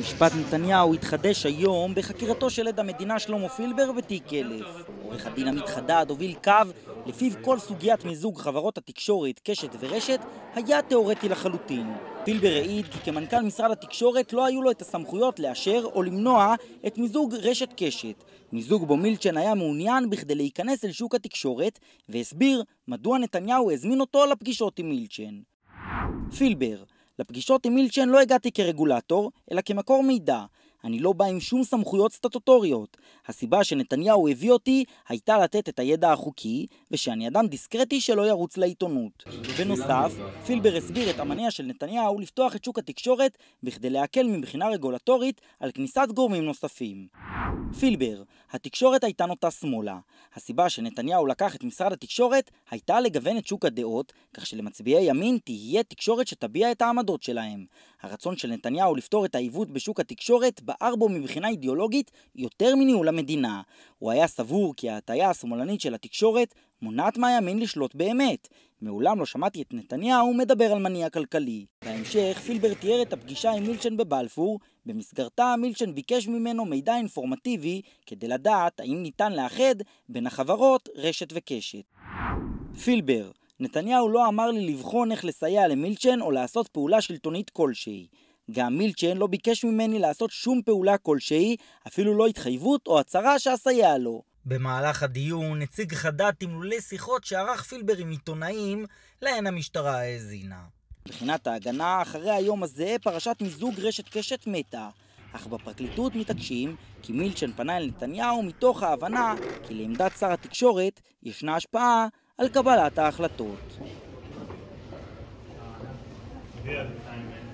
משפט נתניהו התחדש היום בחקירתו של עד המדינה שלמה פילבר בתיק 1000. עורך הדין עמית חדד הוביל קו לפיו כל סוגיית מיזוג חברות התקשורת, קשת ורשת היה תיאורטי לחלוטין. פילבר העיד כי כמנכ"ל משרד התקשורת לא היו לו את הסמכויות לאשר או למנוע את מיזוג רשת קשת. מיזוג בו מילצ'ן היה מעוניין בכדי להיכנס אל שוק התקשורת והסביר מדוע נתניהו הזמין אותו לפגישות עם מילצ'ן. פילבר לפגישות עם מילצ'ן לא הגעתי כרגולטור, אלא כמקור מידע. אני לא בא עם שום סמכויות סטטוטוריות. הסיבה שנתניהו הביא אותי הייתה לתת את הידע החוקי, ושאני אדם דיסקרטי שלא ירוץ לעיתונות. בנוסף, פילבר הסביר את המניע של נתניהו לפתוח את שוק התקשורת בכדי להקל מבחינה רגולטורית על כניסת גורמים נוספים. פילבר, התקשורת הייתה נוטה שמאלה. הסיבה שנתניהו לקח את משרד התקשורת הייתה לגוון את שוק הדעות, כך שלמצביעי ימין תהיה תקשורת שתביע את העמדות שלהם. הרצון של נתניהו לפתור את העיוות בשוק התקשורת בער בו מבחינה אידיאולוגית יותר מניהול המדינה. הוא היה סבור כי ההטיה השמאלנית של התקשורת מונעת מהימין לשלוט באמת. מעולם לא שמעתי את נתניהו מדבר על מניע כלכלי. בהמשך, פילבר תיאר את הפגישה עם מילצ'ן בבלפור, במסגרתה מילצ'ן ביקש ממנו מידע אינפורמטיבי כדי לדעת האם ניתן לאחד בין החברות רשת וקשת. פילבר, נתניהו לא אמר לי לבחון איך לסייע למילצ'ן או לעשות פעולה שלטונית כלשהי. גם מילצ'ן לא ביקש ממני לעשות שום פעולה כלשהי, אפילו לא התחייבות או הצהרה שאסייע לו. במהלך הדיון נציג חדד תמלולי שיחות שערך פילבר עם עיתונאים, להן המשטרה האזינה. מבחינת ההגנה, אחרי היום הזה פרשת מיזוג רשת קשת מתה, אך בפרקליטות מתעקשים כי מילצ'ן פנה אל נתניהו מתוך ההבנה כי לעמדת שר התקשורת ישנה השפעה על קבלת ההחלטות. Yeah.